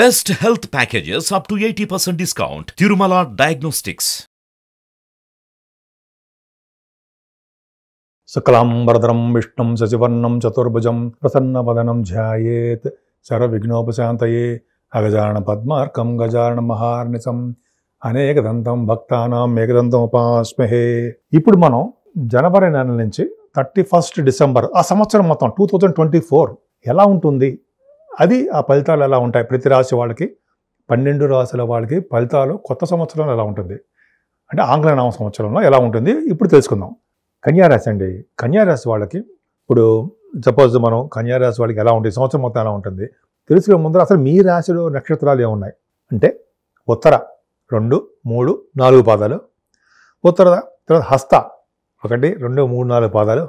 best health packages up to eighty percent discount Tirumala diagnostics సకలం వరదరం విష్ణు సచివర్ణం చతుర్భుజం ప్రసన్నవదనం ధ్యాయేత్ సర్వవిఘ్నోపశాంతయే అగజాన పద్మార్కం గజాన మహార్నిసం దంతం భక్తానం ఏకదంతం ఉపాస్మహే ఇప్పుడు మనం జనవరి నెల నుంచి థర్టీ ఫస్ట్ డిసెంబర్ ఆ సంవత్సరం మొత్తం టూ థౌజండ్ ట్వంటీ ఫోర్ ఎలా ఉంటుంది అది ఆ ఫలితాలు ఎలా ఉంటాయి ప్రతి రాశి వాళ్ళకి పన్నెండు రాశుల వాళ్ళకి ఫలితాలు కొత్త సంవత్సరంలో ఎలా ఉంటుంది అంటే ఆంగ్ల నామ సంవత్సరంలో ఎలా ఉంటుంది ఇప్పుడు తెలుసుకుందాం కన్యారాశి అండి కన్యారాశి వాళ్ళకి ఇప్పుడు సపోజ్ మనం కన్యారాశి వాళ్ళకి ఎలా ఉంటుంది సంవత్సరం మొత్తం ఎలా ఉంటుంది తెలుసుకునే ముందర అసలు మీ రాశిలో నక్షత్రాలు ఏమున్నాయి అంటే ఉత్తర రెండు మూడు నాలుగు పాదాలు ఉత్తర తర్వాత హస్త ఒకటి రెండు మూడు నాలుగు పాదాలు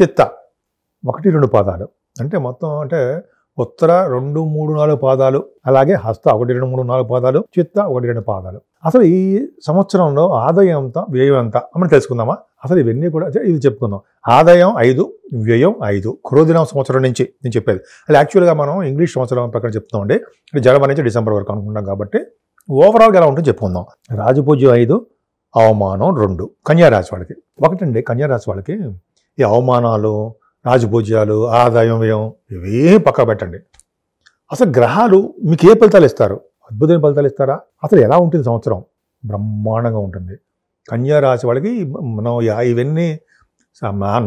చిత్త ఒకటి రెండు పాదాలు అంటే మొత్తం అంటే ఉత్తర రెండు మూడు నాలుగు పాదాలు అలాగే హస్త ఒకటి రెండు మూడు నాలుగు పాదాలు చిత్త ఒకటి రెండు పాదాలు అసలు ఈ సంవత్సరంలో ఆదాయం ఎంత వ్యయం ఎంత మనం తెలుసుకుందామా అసలు ఇవన్నీ కూడా ఇది చెప్పుకుందాం ఆదాయం ఐదు వ్యయం ఐదు క్రోదినం సంవత్సరం నుంచి నేను చెప్పేది అది యాక్చువల్గా మనం ఇంగ్లీష్ సంవత్సరం ప్రకారం చెప్తామండి జనవరి నుంచి డిసెంబర్ వరకు అనుకుంటాం కాబట్టి ఓవరాల్గా ఎలా ఉంటుంది చెప్పుకుందాం రాజపూజ్యం ఐదు అవమానం రెండు కన్యారాశి వాళ్ళకి ఒకటండి కన్యారాశి వాళ్ళకి ఈ అవమానాలు రాజభోజ్యాలు ఆదాయం వ్యయం ఇవేం పక్క పెట్టండి అసలు గ్రహాలు మీకు ఏ ఫలితాలు ఇస్తారు అద్భుతమైన ఫలితాలు ఇస్తారా అసలు ఎలా ఉంటుంది సంవత్సరం బ్రహ్మాండంగా ఉంటుంది కన్యా రాశి వాళ్ళకి మనం ఇవన్నీ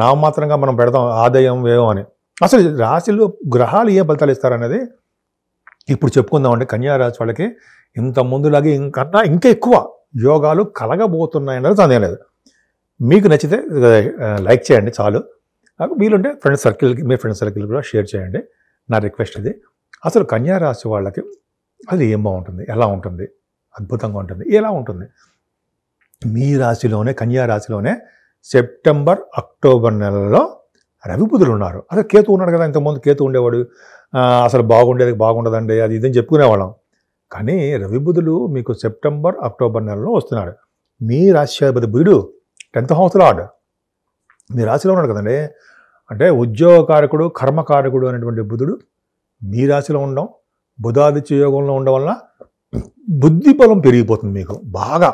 నామమాత్రంగా మనం పెడతాం ఆదాయం వ్యయం అని అసలు రాశిలో గ్రహాలు ఏ ఫలితాలు ఇస్తారనేది ఇప్పుడు అండి కన్యా రాశి వాళ్ళకి ఇంత ముందులాగే ఇంకన్నా ఇంకా ఎక్కువ యోగాలు కలగబోతున్నాయన్నది సందేహం లేదు మీకు నచ్చితే లైక్ చేయండి చాలు నాకు వీలుంటే ఫ్రెండ్ సర్కిల్కి మీ ఫ్రెండ్ సర్కిల్ కూడా షేర్ చేయండి నా రిక్వెస్ట్ ఇది అసలు కన్యారాశి వాళ్ళకి అది ఏం బాగుంటుంది ఎలా ఉంటుంది అద్భుతంగా ఉంటుంది ఎలా ఉంటుంది మీ రాశిలోనే కన్యా రాశిలోనే సెప్టెంబర్ అక్టోబర్ నెలలో రవిపుదులు ఉన్నారు అసలు కేతు ఉన్నాడు కదా ఇంతకుముందు కేతు ఉండేవాడు అసలు బాగుండేది బాగుండదండి అది ఇదని చెప్పుకునేవాళ్ళం కానీ రవిబుధులు మీకు సెప్టెంబర్ అక్టోబర్ నెలలో వస్తున్నాడు మీ రాశ్యాధిపతి బుధుడు టెన్త్ హౌస్లో ఆడు మీ రాశిలో ఉన్నాడు కదండి అంటే ఉద్యోగకారకుడు కర్మకారకుడు అనేటువంటి బుధుడు మీ రాశిలో ఉండడం బుధాదిత్య యోగంలో ఉండడం వలన బుద్ధి బలం పెరిగిపోతుంది మీకు బాగా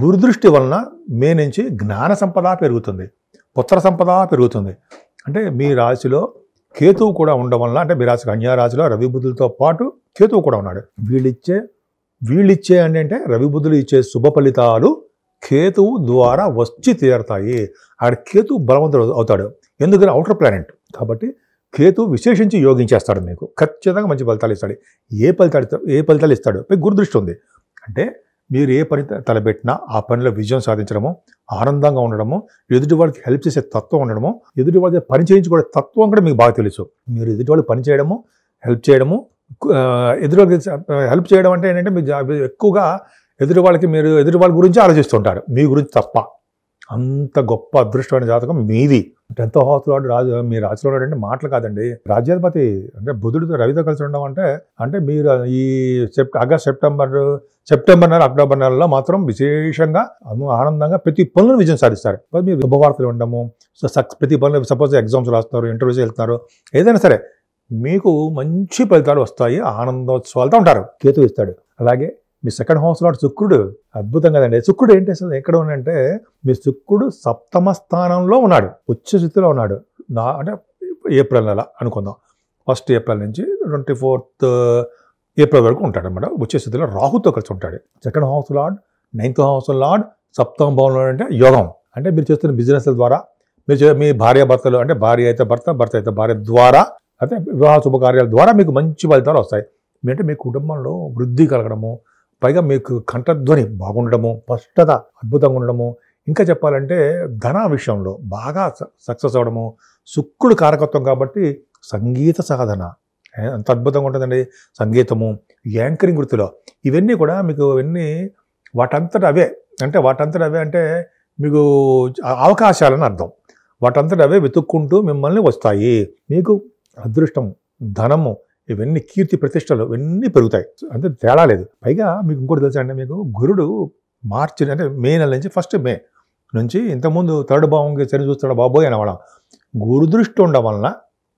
గురుదృష్టి వలన మే నుంచి జ్ఞాన సంపద పెరుగుతుంది పుత్ర సంపద పెరుగుతుంది అంటే మీ రాశిలో కేతువు కూడా ఉండడం వలన అంటే మీ రాశి కన్యారాశిలో రవి బుద్ధులతో పాటు కేతువు కూడా ఉన్నాడు వీళ్ళిచ్చే వీళ్ళిచ్చే అంటే రవి బుద్ధులు ఇచ్చే శుభ ఫలితాలు కేతువు ద్వారా వచ్చి తీరతాయి ఆడ కేతు బలవంతుడు అవుతాడు ఎందుకంటే అవుటర్ ప్లానెట్ కాబట్టి కేతు విశేషించి యోగించేస్తాడు మీకు ఖచ్చితంగా మంచి ఫలితాలు ఇస్తాడు ఏ ఫలితాలు ఏ ఫలితాలు ఇస్తాడు పై గురుదృష్టి ఉంది అంటే మీరు ఏ పని తలబెట్టినా ఆ పనిలో విజయం సాధించడము ఆనందంగా ఉండడము ఎదుటి వాళ్ళకి హెల్ప్ చేసే తత్వం ఉండడము వాళ్ళకి పని చేయించుకునే తత్వం కూడా మీకు బాగా తెలుసు మీరు వాళ్ళు పని చేయడము హెల్ప్ చేయడము ఎదురు హెల్ప్ చేయడం అంటే ఏంటంటే మీకు ఎక్కువగా ఎదురు వాళ్ళకి మీరు ఎదురు వాళ్ళ గురించి ఆలోచిస్తుంటారు మీ గురించి తప్ప అంత గొప్ప అదృష్టమైన జాతకం మీది టెన్త్ హౌస్లో రాజు మీ రాజులో అంటే మాటలు కాదండి రాజ్యాధిపతి అంటే బుధుడితో రవితో కలిసి ఉండడం అంటే అంటే మీరు ఈ సెప్ట ఆగస్ట్ సెప్టెంబర్ సెప్టెంబర్ నెల అక్టోబర్ నెలలో మాత్రం విశేషంగా ఆనందంగా ప్రతి పనులను విజయం సాధిస్తారు మీరు శుభవార్తలు ఉండము ప్రతి పనులు సపోజ్ ఎగ్జామ్స్ రాస్తారు ఇంటర్వ్యూస్ వెళ్తున్నారు ఏదైనా సరే మీకు మంచి ఫలితాలు వస్తాయి ఆనందోత్సవాలతో ఉంటారు కేతు ఇస్తాడు అలాగే మీ సెకండ్ హౌస్ లాట్ శుక్రుడు అద్భుతం కదండి శుక్రుడు ఏంటి అసలు ఎక్కడ ఉన్నంటే మీ శుక్రుడు సప్తమ స్థానంలో ఉన్నాడు ఉచ్చ స్థితిలో ఉన్నాడు నా అంటే ఏప్రిల్ నెల అనుకుందాం ఫస్ట్ ఏప్రిల్ నుంచి ట్వంటీ ఫోర్త్ ఏప్రిల్ వరకు ఉంటాడు అనమాట ఉచ్చ స్థితిలో రాహుతో కలిసి ఉంటాడు second house lord ninth house lord సప్తమ భవనంలో అంటే యోగం అంటే మీరు చేస్తున్న బిజినెస్ల ద్వారా మీరు మీ భార్య భర్తలు అంటే భార్య అయితే భర్త భర్త అయితే భార్య ద్వారా అయితే వివాహ శుభకార్యాల ద్వారా మీకు మంచి ఫలితాలు వస్తాయి అంటే మీ కుటుంబంలో వృద్ధి కలగడము పైగా మీకు కంఠధ్వని బాగుండడము స్పష్టత అద్భుతంగా ఉండడము ఇంకా చెప్పాలంటే ధన విషయంలో బాగా సక్సెస్ అవ్వడము శుక్రుడు కారకత్వం కాబట్టి సంగీత సాధన ఎంత అద్భుతంగా ఉంటుందండి సంగీతము యాంకరింగ్ వృత్తిలో ఇవన్నీ కూడా మీకు ఇవన్నీ వాటంతట అవే అంటే వాటంతట అవే అంటే మీకు అవకాశాలని అర్థం వాటంతట అవే వెతుక్కుంటూ మిమ్మల్ని వస్తాయి మీకు అదృష్టం ధనము ఇవన్నీ కీర్తి ప్రతిష్టలు ఇవన్నీ పెరుగుతాయి అంటే తేడా లేదు పైగా మీకు ఇంకోటి తెలుసా అండి మీకు గురుడు మార్చి అంటే మే నెల నుంచి ఫస్ట్ మే నుంచి ఇంతకుముందు థర్డ్ భావంగా చని చూస్తాడు బాబోయ్ అనేవాళ్ళం గురుదృష్టి ఉండడం వలన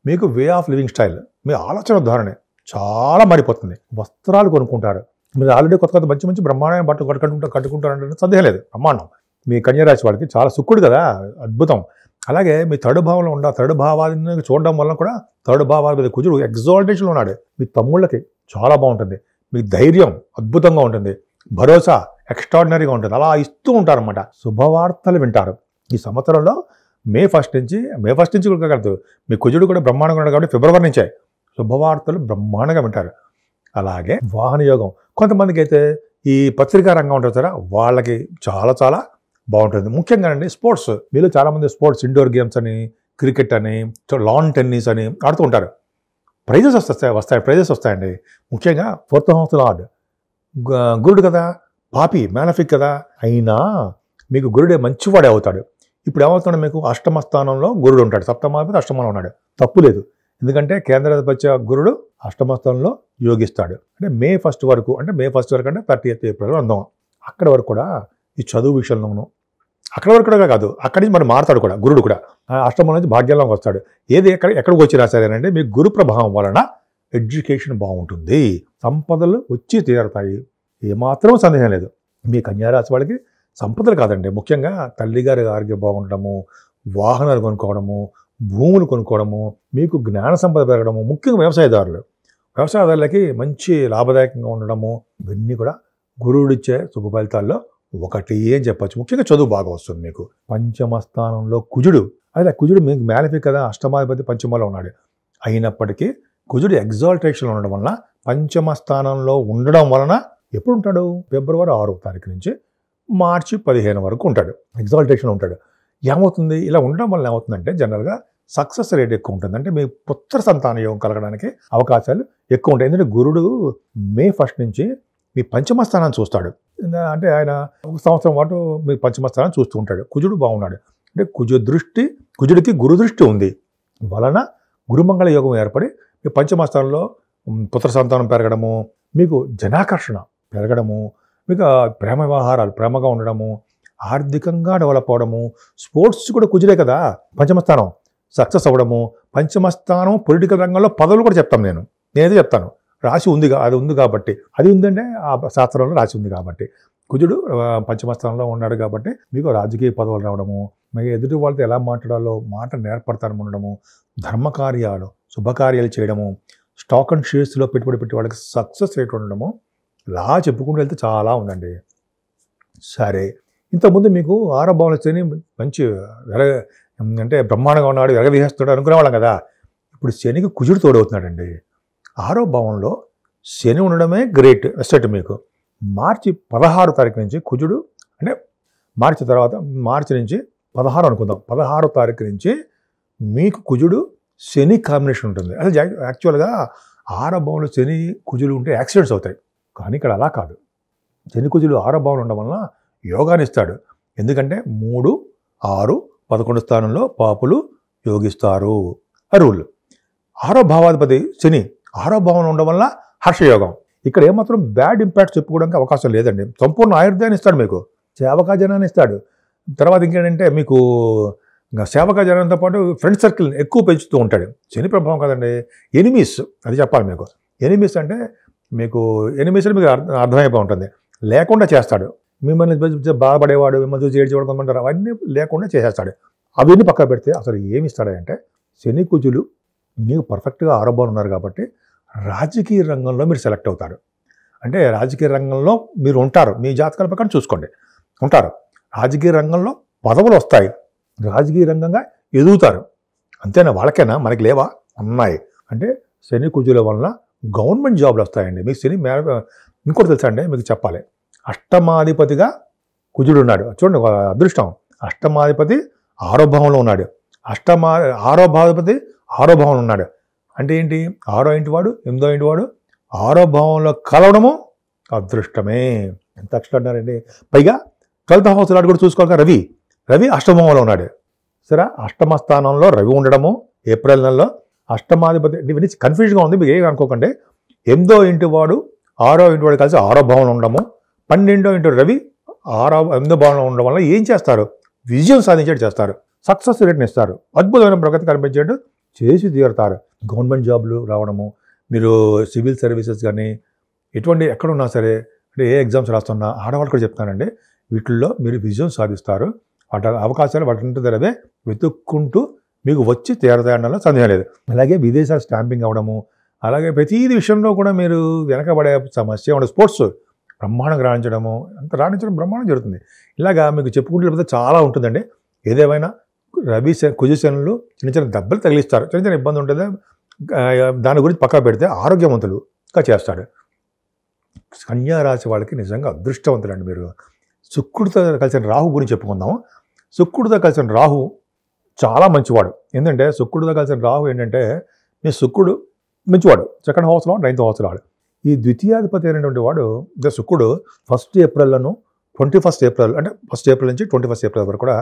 మీకు వే ఆఫ్ లివింగ్ స్టైల్ మీ ఆలోచన ధోరణి చాలా మారిపోతుంది వస్త్రాలు కొనుక్కుంటారు మీరు ఆల్రెడీ కొత్త కొత్త మంచి మంచి బ్రహ్మాండమైన బట్టలు కట్టుకుంటా కట్టుకుంటారంటే సందేహం లేదు బ్రహ్మాండం మీ కన్యరాశి వాళ్ళకి చాలా సుక్కుడు కదా అద్భుతం అలాగే మీ థర్డ్ భావంలో ఉండ థర్డ్ భావాన్ని చూడడం వల్ల కూడా థర్డ్ భావాల మీద కుజుడు ఎగ్జాల్టేషన్లో ఉన్నాడు మీ తమ్ముళ్ళకి చాలా బాగుంటుంది మీ ధైర్యం అద్భుతంగా ఉంటుంది భరోసా ఎక్స్ట్రాడినరీగా ఉంటుంది అలా ఇస్తూ అనమాట శుభవార్తలు వింటారు ఈ సంవత్సరంలో మే ఫస్ట్ నుంచి మే ఫస్ట్ నుంచి కూడా కలదు మీ కుజుడు కూడా బ్రహ్మాండంగా ఉన్నాడు కాబట్టి ఫిబ్రవరి నుంచే శుభవార్తలు బ్రహ్మాండంగా వింటారు అలాగే వాహన యోగం కొంతమందికి అయితే ఈ పత్రికా రంగం ఉంటారు సారా వాళ్ళకి చాలా చాలా బాగుంటుంది ముఖ్యంగా అండి స్పోర్ట్స్ వీళ్ళు చాలామంది స్పోర్ట్స్ ఇండోర్ గేమ్స్ అని క్రికెట్ అని లాన్ టెన్నిస్ అని ఆడుతూ ఉంటారు ప్రైజెస్ వస్తాయి వస్తాయి ప్రైజెస్ వస్తాయండి ముఖ్యంగా ఫోర్త్ హౌస్ లార్డ్ గురుడు కదా పాపి మేనఫిక్ కదా అయినా మీకు గురుడే మంచివాడే అవుతాడు ఇప్పుడు ఏమవుతున్నాడు మీకు అష్టమ స్థానంలో గురుడు ఉంటాడు సప్తమాధిపతి అష్టమంలో ఉన్నాడు తప్పు లేదు ఎందుకంటే కేంద్రాధిపత్య గురుడు అష్టమ స్థానంలో యోగిస్తాడు అంటే మే ఫస్ట్ వరకు అంటే మే ఫస్ట్ వరకు అంటే థర్టీ ఎయిత్ ఏప్రిల్ అందాం అక్కడ వరకు కూడా ఈ చదువు విషయంలోనూ అక్కడ వరకు కాదు అక్కడి నుంచి మనం మారుతాడు కూడా గురుడు కూడా అష్టమం నుంచి భాగ్యంలోకి వస్తాడు ఏది ఎక్కడ ఎక్కడికి వచ్చినా అంటే మీ గురు ప్రభావం వలన ఎడ్యుకేషన్ బాగుంటుంది సంపదలు వచ్చి తీరతాయి ఏమాత్రం సందేహం లేదు మీ కన్యారాశి వాళ్ళకి సంపదలు కాదండి ముఖ్యంగా తల్లిగారి ఆరోగ్యం బాగుండడము వాహనాలు కొనుక్కోవడము భూములు కొనుక్కోవడము మీకు జ్ఞాన సంపద పెరగడము ముఖ్యంగా వ్యవసాయదారులు వ్యవసాయదారులకి మంచి లాభదాయకంగా ఉండడము ఇవన్నీ కూడా గురువుడిచ్చే శుభ ఫలితాల్లో ఒకటి ఏం చెప్పచ్చు ముఖ్యంగా చదువు బాగా వస్తుంది మీకు పంచమ స్థానంలో కుజుడు అదే కుజుడు మీకు మేలఫి కదా అష్టమాధిపతి పంచమలో ఉన్నాడు అయినప్పటికీ కుజుడు ఎగ్జాల్టేషన్ ఉండడం వలన పంచమ స్థానంలో ఉండడం వలన ఎప్పుడు ఉంటాడు ఫిబ్రవరి ఆరో తారీఖు నుంచి మార్చి పదిహేను వరకు ఉంటాడు ఎగ్జాల్టేషన్ ఉంటాడు ఏమవుతుంది ఇలా ఉండడం వల్ల ఏమవుతుందంటే జనరల్గా సక్సెస్ రేట్ ఎక్కువ ఉంటుంది అంటే మీ పుత్ర సంతాన యోగం కలగడానికి అవకాశాలు ఎక్కువ ఉంటాయి ఎందుకంటే గురుడు మే ఫస్ట్ నుంచి మీ పంచమ స్థానాన్ని చూస్తాడు అంటే ఆయన ఒక సంవత్సరం పాటు మీ పంచమస్థానం చూస్తూ ఉంటాడు కుజుడు బాగున్నాడు అంటే కుజ దృష్టి కుజుడికి గురుదృష్టి ఉంది వలన గురుమంగళ యోగం ఏర్పడి మీ పంచమస్థానంలో పుత్ర సంతానం పెరగడము మీకు జనాకర్షణ పెరగడము మీకు ప్రేమ వ్యవహారాలు ప్రేమగా ఉండడము ఆర్థికంగా డెవలప్ అవడము స్పోర్ట్స్ కూడా కుజుడే కదా పంచమస్థానం సక్సెస్ అవ్వడము పంచమస్థానం పొలిటికల్ రంగంలో పదవులు కూడా చెప్తాను నేను నేనేదో చెప్తాను రాసి ఉంది అది ఉంది కాబట్టి అది ఉందంటే ఆ శాస్త్రంలో రాసి ఉంది కాబట్టి కుజుడు పంచమస్థానంలో ఉన్నాడు కాబట్టి మీకు రాజకీయ పదవులు రావడము మీకు ఎదుటి వాళ్ళతో ఎలా మాట్లాడాలో మాట నేర్పడతాను ఉండడము ధర్మకార్యాలు శుభకార్యాలు చేయడము స్టాక్ అండ్ షేర్స్లో పెట్టుబడి పెట్టి వాళ్ళకి సక్సెస్ రేట్ ఉండడము లా చెప్పుకుంటూ వెళ్తే చాలా ఉందండి సరే ఇంతకుముందు మీకు ఆరో భావన మంచి వెరగ అంటే బ్రహ్మాండంగా ఉన్నాడు వెరగ వేస్తున్నాడు అనుకునేవాళ్ళం కదా ఇప్పుడు శనికి కుజుడు తోడవుతున్నాడండి ఆరో భావంలో శని ఉండడమే గ్రేట్ ఎస్టేట్ మీకు మార్చి పదహారు తారీఖు నుంచి కుజుడు అంటే మార్చి తర్వాత మార్చి నుంచి పదహారు అనుకుందాం పదహారు తారీఖు నుంచి మీకు కుజుడు శని కాంబినేషన్ ఉంటుంది అసలు యాక్చువల్గా ఆరో భావంలో శని కుజులు ఉంటే యాక్సిడెంట్స్ అవుతాయి కానీ ఇక్కడ అలా కాదు శని కుజులు ఆరో భావంలో ఉండడం వలన యోగాని ఇస్తాడు ఎందుకంటే మూడు ఆరు పదకొండు స్థానంలో పాపులు యోగిస్తారు అరువులు ఆరో భావాధిపతి శని ఆరో భావన ఉండడం వల్ల హర్షయోగం ఇక్కడ ఏమాత్రం బ్యాడ్ ఇంపాక్ట్ చెప్పుకోవడానికి అవకాశం లేదండి సంపూర్ణ ఆయుర్దాన్ని ఇస్తాడు మీకు సేవకాజనాన్ని ఇస్తాడు తర్వాత ఇంకేంటంటే మీకు సేవక జనంతో పాటు ఫ్రెండ్ సర్కిల్ ఎక్కువ పెంచుతూ ఉంటాడు శని ప్రభావం కదండి ఎనిమీస్ అది చెప్పాలి మీకు ఎనిమీస్ అంటే మీకు ఎనిమీస్ మీకు అర్థమైపో ఉంటుంది లేకుండా చేస్తాడు మిమ్మల్ని బాధపడేవాడు మిమ్మల్ని చూసి ఏడ్చేవాడు అవన్నీ లేకుండా చేసేస్తాడు అవన్నీ పక్క పెడితే అసలు ఏమి ఇస్తాడంటే శని కుజులు మీకు పర్ఫెక్ట్గా ఆరోగ్యం ఉన్నారు కాబట్టి రాజకీయ రంగంలో మీరు సెలెక్ట్ అవుతారు అంటే రాజకీయ రంగంలో మీరు ఉంటారు మీ జాతకాల ప్రకారం చూసుకోండి ఉంటారు రాజకీయ రంగంలో పదవులు వస్తాయి రాజకీయ రంగంగా ఎదుగుతారు అంతేనా వాళ్ళకేనా మనకి లేవా ఉన్నాయి అంటే శని కుజుల వలన గవర్నమెంట్ జాబ్లు వస్తాయండి మీ శని మేర ఇంకోటి తెలుసా అండి మీకు చెప్పాలి అష్టమాధిపతిగా కుజుడు ఉన్నాడు చూడండి అదృష్టం అష్టమాధిపతి ఆరో ఉన్నాడు అష్టమా ఆరో భావపతి ఆరో ఉన్నాడు అంటే ఏంటి ఆరో ఇంటి వాడు ఎనిమిదో ఇంటి వాడు ఆరో భావంలో కలవడము అదృష్టమే ఎంత అక్షరాడండి పైగా ట్వెల్త్ హౌస్ లాడు కూడా చూసుకోవాలి రవి రవి అష్టమంలో ఉన్నాడు సరే అష్టమ స్థానంలో రవి ఉండడము ఏప్రిల్ నెలలో అష్టమాధిపతి ఇవన్నీ కన్ఫ్యూజ్గా ఉంది మీకు ఏం అనుకోకండి ఎనిమిదో ఇంటి వాడు ఆరో ఇంటి వాడు కలిసి ఆరో భావంలో ఉండము పన్నెండో ఇంటి రవి ఆరో ఎనిమిదో భావంలో ఉండడం వల్ల ఏం చేస్తారు విజయం సాధించేట్టు చేస్తారు సక్సెస్ రేట్ని ఇస్తారు అద్భుతమైన ప్రగతి కనిపించేట్టు చేసి తీరుతారు గవర్నమెంట్ జాబ్లు రావడము మీరు సివిల్ సర్వీసెస్ కానీ ఎటువంటి ఎక్కడున్నా సరే అంటే ఏ ఎగ్జామ్స్ రాస్తున్నా ఆడవాళ్ళు కూడా చెప్తానండి వీటిల్లో మీరు విజయం సాధిస్తారు వాటి అవకాశాలు వాటి ధరవే వెతుక్కుంటూ మీకు వచ్చి తీరతాయనలో సందేహం లేదు అలాగే విదేశాల స్టాంపింగ్ అవ్వడము అలాగే ప్రతిదీ విషయంలో కూడా మీరు వెనకబడే సమస్య ఉండదు స్పోర్ట్స్ బ్రహ్మాండం రాణించడము అంత రాణించడం బ్రహ్మాండం జరుగుతుంది ఇలాగా మీకు చెప్పుకుంటే చాలా ఉంటుందండి ఏదేమైనా రబీ కుజశనంలో చిన్న చిన్న దెబ్బలు తగిలిస్తారు చిన్న చిన్న ఇబ్బంది ఉంటుంది దాని గురించి పక్కా పెడితే ఆరోగ్యవంతులుగా చేస్తాడు రాశి వాళ్ళకి నిజంగా అదృష్టవంతులండి మీరు శుక్రుడితో కలిసిన రాహు గురించి చెప్పుకుందాం శుక్రుడితో కలిసిన రాహు చాలా మంచివాడు ఎందుకంటే శుక్రుడితో కలిసిన రాహు ఏంటంటే మీ శుక్రుడు మంచివాడు సెకండ్ హౌస్లో నైన్త్ హౌస్లో వాడు ఈ ద్వితీయాధిపతి అయినటువంటి వాడు శుక్రుడు ఫస్ట్ ఏప్రిల్లను ట్వంటీ ఫస్ట్ ఏప్రిల్ అంటే ఫస్ట్ ఏప్రిల్ నుంచి ట్వంటీ ఫస్ట్ ఏప్రిల్ వరకు కూడా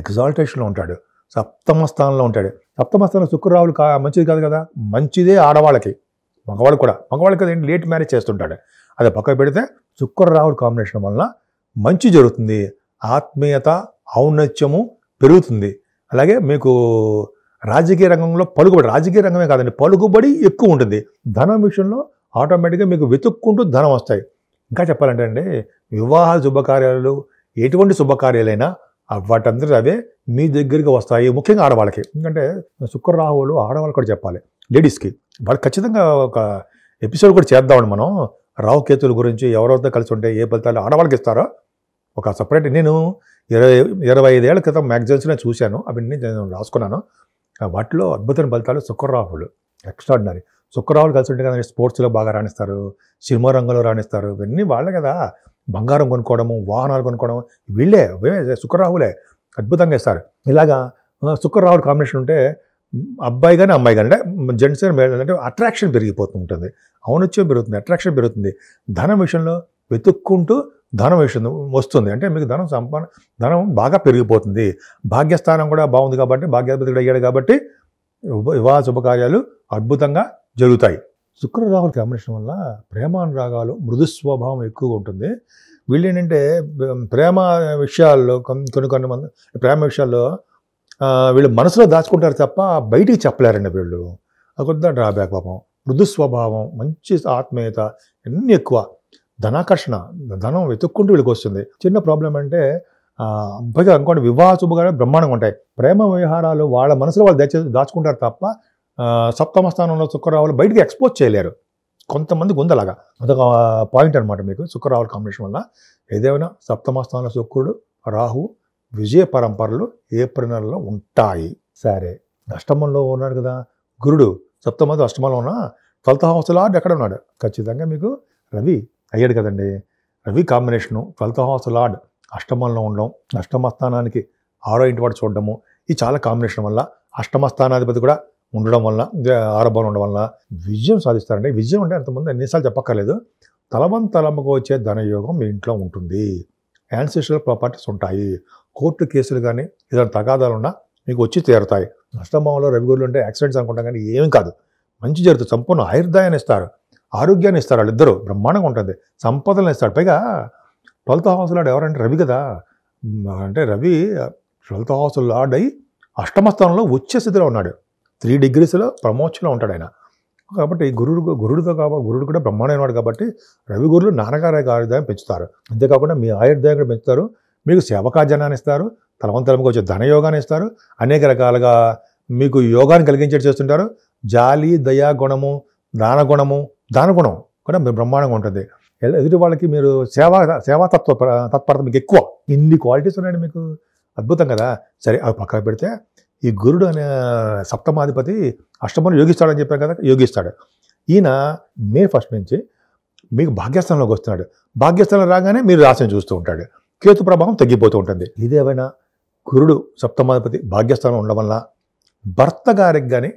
ఎగ్జాల్టేషన్లో ఉంటాడు సప్తమ స్థానంలో ఉంటాడు సప్తమ స్థానంలో శుక్రరావులు కా మంచిది కాదు కదా మంచిదే ఆడవాళ్ళకి మగవాళ్ళు కూడా మగవాళ్ళకి కదా లేట్ మ్యారేజ్ చేస్తుంటాడు అది పక్కకు పెడితే శుక్రరావులు కాంబినేషన్ వలన మంచి జరుగుతుంది ఆత్మీయత ఔన్నత్యము పెరుగుతుంది అలాగే మీకు రాజకీయ రంగంలో పలుకుబడి రాజకీయ రంగమే కాదండి పలుకుబడి ఎక్కువ ఉంటుంది ధనం విషయంలో ఆటోమేటిక్గా మీకు వెతుక్కుంటూ ధనం వస్తాయి ఇంకా చెప్పాలంటే అండి వివాహ శుభకార్యాలు ఎటువంటి శుభకార్యాలైనా వాటందరూ అవే మీ దగ్గరికి వస్తాయి ముఖ్యంగా ఆడవాళ్ళకి ఎందుకంటే శుక్ర రాహువులు ఆడవాళ్ళు కూడా చెప్పాలి లేడీస్కి వాళ్ళు ఖచ్చితంగా ఒక ఎపిసోడ్ కూడా చేద్దామని మనం రాహుకేతుల గురించి ఎవరెవరితో కలిసి ఉంటే ఏ ఫలితాలు ఆడవాళ్ళకి ఇస్తారో ఒక సపరేట్ నేను ఇరవై ఇరవై ఐదేళ్ల క్రితం మ్యాగజైన్స్లో చూశాను అవన్నీ నేను రాసుకున్నాను వాటిలో అద్భుతమైన ఫలితాలు శుక్రరాహులు ఎక్స్ట్రాడినరీ శుక్రరాహులు కలిసి ఉంటే కదా స్పోర్ట్స్లో బాగా రాణిస్తారు సినిమా రంగంలో రాణిస్తారు ఇవన్నీ వాళ్ళే కదా బంగారం కొనుక్కోవడము వాహనాలు కొనుక్కోవడం వీళ్ళే శుక్రరాహులే అద్భుతంగా ఇస్తారు ఇలాగా శుక్రరాహుడు కాంబినేషన్ ఉంటే అబ్బాయి కానీ అమ్మాయి కానీ అంటే జెంట్స్ అంటే అట్రాక్షన్ పెరిగిపోతూ ఉంటుంది ఔనత్యం పెరుగుతుంది అట్రాక్షన్ పెరుగుతుంది ధనం విషయంలో వెతుక్కుంటూ ధనం విషయం వస్తుంది అంటే మీకు ధనం సంపాదన ధనం బాగా పెరిగిపోతుంది భాగ్యస్థానం కూడా బాగుంది కాబట్టి భాగ్యాధిపతి అయ్యాడు కాబట్టి వివాహ శుభకార్యాలు అద్భుతంగా జరుగుతాయి శుక్రరాహుల కాంబినేషన్ వల్ల ప్రేమానురాగాలు మృదు స్వభావం ఎక్కువగా ఉంటుంది వీళ్ళు ఏంటంటే ప్రేమ విషయాల్లో కొన్ని కొన్ని మంది ప్రేమ విషయాల్లో వీళ్ళు మనసులో దాచుకుంటారు తప్ప బయటికి చెప్పలేరండి వీళ్ళు అదొద్దా డ్రాబ్యాక్ పాపం మృదు స్వభావం మంచి ఆత్మీయత అన్నీ ఎక్కువ ధనాకర్షణ ధనం వెతుక్కుంటూ వీళ్ళకి వస్తుంది చిన్న ప్రాబ్లం అంటే పైగా అనుకోండి వివాహ శుభకాలు బ్రహ్మాండంగా ఉంటాయి ప్రేమ వ్యవహారాలు వాళ్ళ మనసులో వాళ్ళు దాచి దాచుకుంటారు తప్ప సప్తమ స్థానంలో శుక్రరావులు బయటికి ఎక్స్పోజ్ చేయలేరు కొంతమంది గుందలాగా అదొక పాయింట్ అనమాట మీకు శుక్రరావుల కాంబినేషన్ వల్ల ఏదేమైనా సప్తమ స్థానంలో శుక్రుడు రాహు విజయ పరంపరలు ఏప్రిల్ నెలలో ఉంటాయి సరే అష్టమంలో ఉన్నాడు కదా గురుడు సప్తమంది అష్టమంలో ఉన్నా ట్వెల్త్ హౌస్లో ఎక్కడ ఉన్నాడు ఖచ్చితంగా మీకు రవి అయ్యాడు కదండి Ravi combination twelfth house lord అష్టమంలో ఉండడం అష్టమస్థానానికి ఆరో ఇంటి వాడు చూడడము ఇది చాలా కాంబినేషన్ వల్ల అష్టమస్థానాధిపతి కూడా ఉండడం వల్ల ఆరభావం ఉండడం వల్ల విజయం సాధిస్తారండి విజయం అంటే అంతమంది ఎన్నిసార్లు చెప్పక్కర్లేదు తలవం తలంకు వచ్చే ధనయోగం మీ ఇంట్లో ఉంటుంది యాన్సెస్ట్రల్ ప్రాపర్టీస్ ఉంటాయి కోర్టు కేసులు కానీ ఏదైనా తగాదాలు ఉన్నా మీకు వచ్చి తీరుతాయి నష్టభావంలో రవిగురులు ఉంటే యాక్సిడెంట్స్ అనుకుంటాం కానీ ఏం కాదు మంచి జరుగుతుంది సంపూర్ణ ఆయుర్దాయాన్ని ఇస్తారు ఆరోగ్యాన్ని ఇస్తారు వాళ్ళిద్దరూ బ్రహ్మాండంగా ఉంటుంది సంపదలను ఇస్తారు పైగా ట్వెల్త్ హౌస్ లాడ్ ఎవరంటే రవి కదా అంటే రవి ట్వెల్త్ హౌస్ లాడ్ అయి అష్టమ స్థానంలో వచ్చే స్థితిలో ఉన్నాడు త్రీ డిగ్రీస్లో ప్రమోషన్లో ఉంటాడు ఆయన కాబట్టి గురుడు గురుడుతో కాబట్టి గురుడు కూడా బ్రహ్మాండమైన కాబట్టి రవి గురులు నాన్నగారి ఆయుర్దాయం పెంచుతారు అంతేకాకుండా మీ ఆయుర్దాయం కూడా పెంచుతారు మీకు సేవకాజనాన్ని ఇస్తారు తలవంతలంకి వచ్చే ధనయోగాన్ని ఇస్తారు అనేక రకాలుగా మీకు యోగాన్ని కలిగించేట్టు చేస్తుంటారు జాలి దయా గుణము దాన గుణము దాన గుణం కూడా మీరు బ్రహ్మాండంగా ఉంటుంది ఎదుటి వాళ్ళకి మీరు సేవా సేవాతత్వ తత్పరత మీకు ఎక్కువ ఇన్ని క్వాలిటీస్ ఉన్నాయండి మీకు అద్భుతం కదా సరే అవి పక్కన పెడితే ఈ గురుడు అనే సప్తమాధిపతి అష్టమను యోగిస్తాడని చెప్పాను కదా యోగిస్తాడు ఈయన మే ఫస్ట్ నుంచి మీకు భాగ్యస్థానంలోకి వస్తున్నాడు భాగ్యస్థానం రాగానే మీరు రాశిని చూస్తూ ఉంటాడు కేతు ప్రభావం తగ్గిపోతూ ఉంటుంది ఇదేమైనా గురుడు సప్తమాధిపతి భాగ్యస్థానం ఉండడం వల్ల భర్త గారికి కానీ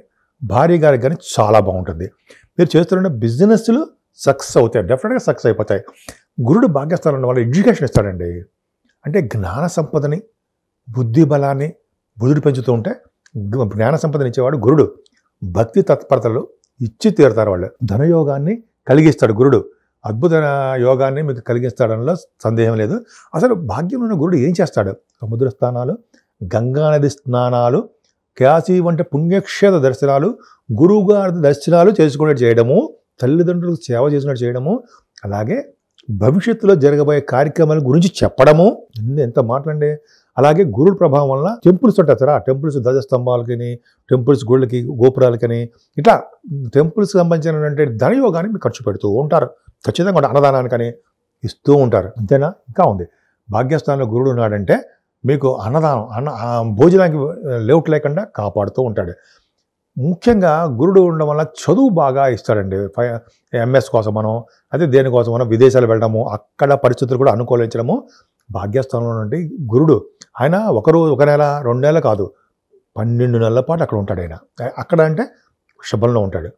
భార్య గారికి కానీ చాలా బాగుంటుంది మీరు చేస్తున్న బిజినెస్లు సక్సెస్ అవుతాయి డెఫినెట్గా సక్సెస్ అయిపోతాయి గురుడు భాగ్యస్థానం ఉండడం వల్ల ఎడ్యుకేషన్ ఇస్తాడండి అంటే జ్ఞాన సంపదని బుద్ధి బలాన్ని బుధుడు పెంచుతూ ఉంటే జ్ఞాన సంపదనిచ్చేవాడు గురుడు భక్తి తత్పరతలు ఇచ్చి తీరుతారు వాళ్ళు ధనయోగాన్ని కలిగిస్తాడు గురుడు అద్భుత యోగాన్ని మీకు కలిగిస్తాడంలో సందేహం లేదు అసలు భాగ్యంలో ఉన్న గురుడు ఏం చేస్తాడు సముద్ర స్నానాలు గంగానది స్నానాలు కాశీ వంటి పుణ్యక్షేత్ర దర్శనాలు గురువుగారి దర్శనాలు చేసుకునేట్టు చేయడము తల్లిదండ్రులకు సేవ చేసినట్టు చేయడము అలాగే భవిష్యత్తులో జరగబోయే కార్యక్రమాల గురించి చెప్పడము ఎంత మాటలండి అలాగే గురుడు ప్రభావం వలన టెంపుల్స్ ఉంటాయి సార్ ఆ టెంపుల్స్ ధ్వజస్తంభాలకి టెంపుల్స్ గోళ్ళకి గోపురాలకని ఇట్లా టెంపుల్స్ సంబంధించినటువంటి ధనయోగాన్ని మీరు ఖర్చు పెడుతూ ఉంటారు ఖచ్చితంగా అన్నదానానికని ఇస్తూ ఉంటారు అంతేనా ఇంకా ఉంది భాగ్యస్థానంలో గురుడు ఉన్నాడంటే మీకు అన్నదానం అన్న భోజనానికి లేవుట్ లేకుండా కాపాడుతూ ఉంటాడు ముఖ్యంగా గురుడు ఉండడం వల్ల చదువు బాగా ఇస్తాడండి ఎంఎస్ మనం అదే దేనికోసమనో విదేశాలు వెళ్ళడము అక్కడ పరిస్థితులు కూడా అనుకూలించడము భాగ్యస్థానంలో నుండి గురుడు ఆయన ఒకరోజు ఒక నెల రెండు నెలలు కాదు పన్నెండు నెలల పాటు అక్కడ ఉంటాడు ఆయన అక్కడ అంటే శుభంలో ఉంటాడు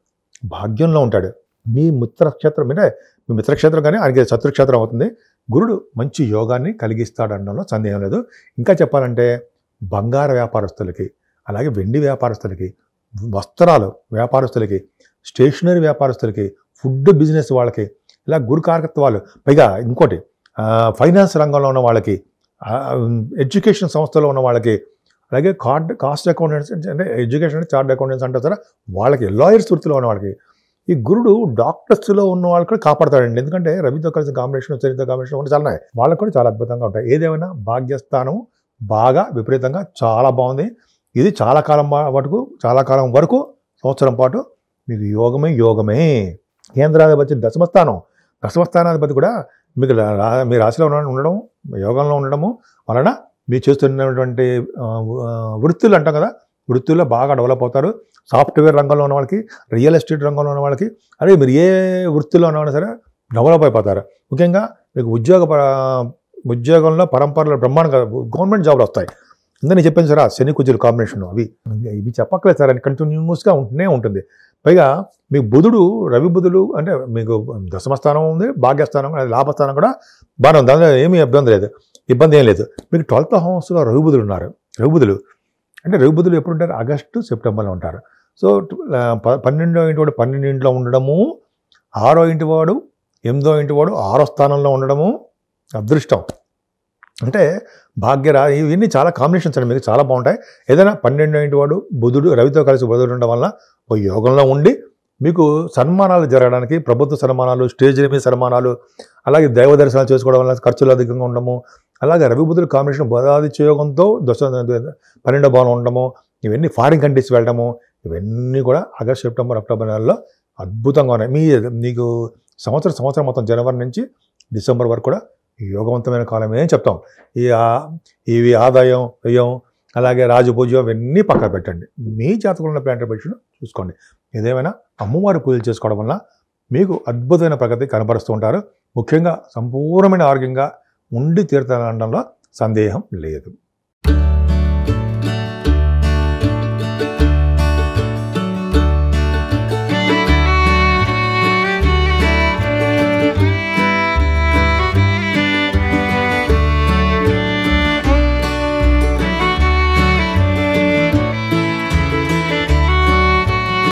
భాగ్యంలో ఉంటాడు మీ మిత్రక్షేత్రం అంటే మీ మిత్రక్షేత్రం కానీ ఆయనకి శత్రుక్షేత్రం అవుతుంది గురుడు మంచి యోగాన్ని కలిగిస్తాడు అనడంలో సందేహం లేదు ఇంకా చెప్పాలంటే బంగార వ్యాపారస్తులకి అలాగే వెండి వ్యాపారస్తులకి వస్త్రాలు వ్యాపారస్తులకి స్టేషనరీ వ్యాపారస్తులకి ఫుడ్ బిజినెస్ వాళ్ళకి ఇలా గురు కారకత్వాలు పైగా ఇంకోటి ఫైనాన్స్ రంగంలో ఉన్న వాళ్ళకి ఎడ్యుకేషన్ సంస్థలో ఉన్న వాళ్ళకి అలాగే కార్డ్ కాస్ట్ అకౌంటెంట్స్ అంటే ఎడ్యుకేషన్ చార్ట్ అకౌంటెంట్స్ అంటారు సరే వాళ్ళకి లాయర్స్ వృత్తిలో ఉన్న వాళ్ళకి ఈ గురుడు డాక్టర్స్లో ఉన్న వాళ్ళు కూడా కాపాడతాడండి ఎందుకంటే రవితో కలిసి కాంబినేషన్ చరిత్ర కాంబినేషన్ కూడా చాలా వాళ్ళకు కూడా చాలా అద్భుతంగా ఉంటాయి ఏదేమైనా భాగ్యస్థానం బాగా విపరీతంగా చాలా బాగుంది ఇది చాలా కాలం వరకు చాలా కాలం వరకు సంవత్సరం పాటు మీకు యోగమే యోగమే కేంద్రాధిపతి దశమస్థానం దశమస్థానాధిపతి కూడా మీకు మీ రాశిలో ఉండడం యోగంలో ఉండడము వలన మీరు చేస్తున్నటువంటి వృత్తులు అంటాం కదా వృత్తుల్లో బాగా డెవలప్ అవుతారు సాఫ్ట్వేర్ రంగంలో ఉన్న వాళ్ళకి రియల్ ఎస్టేట్ రంగంలో ఉన్న వాళ్ళకి అదే మీరు ఏ వృత్తిలో ఉన్నవాళ్ళు సరే డెవలప్ అయిపోతారు ముఖ్యంగా మీకు ఉద్యోగ ఉద్యోగంలో పరంపరలో బ్రహ్మాండంగా గవర్నమెంట్ జాబ్లు వస్తాయి ఇందని చెప్పాను సార్ శని కుజులు కాంబినేషన్ అవి ఇవి చెప్పక్కలేదు సార్ అని కంటిన్యూస్గా ఉంటూనే ఉంటుంది పైగా మీకు బుధుడు రవి బుధుడు అంటే మీకు దశమస్థానం ఉంది భాగ్యస్థానం లాభస్థానం కూడా బాగానే ఉంది అందులో ఏమీ ఇబ్బంది లేదు ఇబ్బంది ఏం లేదు మీకు ట్వెల్త్ హౌస్లో రవిబుధులు ఉన్నారు బుధులు అంటే రవిబుధులు ఎప్పుడు ఉంటారు ఆగస్టు సెప్టెంబర్లో ఉంటారు సో పన్నెండో ఇంటి వాడు ఇంట్లో ఉండడము ఆరో ఇంటి వాడు ఎనిమిదో ఇంటి వాడు ఆరో స్థానంలో ఉండడము అదృష్టం అంటే భాగ్యరా ఇవన్నీ చాలా కాంబినేషన్స్ అండి మీకు చాలా బాగుంటాయి ఏదైనా పన్నెండు ఇంటి వాడు బుధుడు రవితో కలిసి బుధుడు ఉండడం వల్ల ఓ యోగంలో ఉండి మీకు సన్మానాలు జరగడానికి ప్రభుత్వ సన్మానాలు స్టేజ్ మీద సన్మానాలు అలాగే దైవ దర్శనాలు చేసుకోవడం వల్ల ఖర్చులు అధికంగా ఉండము అలాగే రవి బుధుడు కాంబినేషన్ బోధాదిత్య యోగంతో దశ పన్నెండవ భావన ఉండము ఇవన్నీ ఫారిన్ కంట్రీస్ వెళ్ళడము ఇవన్నీ కూడా ఆగస్ట్ సెప్టెంబర్ అక్టోబర్ నెలలో అద్భుతంగా ఉన్నాయి మీ మీకు సంవత్సరం సంవత్సరం మొత్తం జనవరి నుంచి డిసెంబర్ వరకు కూడా ఈ యోగవంతమైన కాలం ఏం చెప్తాం ఈ ఇవి ఆదాయం వ్యయం అలాగే రాజపూజ ఇవన్నీ పక్కన పెట్టండి మీ జాతకంలో ఉన్న ప్లాంటర్ పెట్టడం చూసుకోండి ఏదేమైనా అమ్మవారి పూజలు చేసుకోవడం వల్ల మీకు అద్భుతమైన ప్రగతి కనబరుస్తూ ఉంటారు ముఖ్యంగా సంపూర్ణమైన ఆరోగ్యంగా ఉండి అనడంలో సందేహం లేదు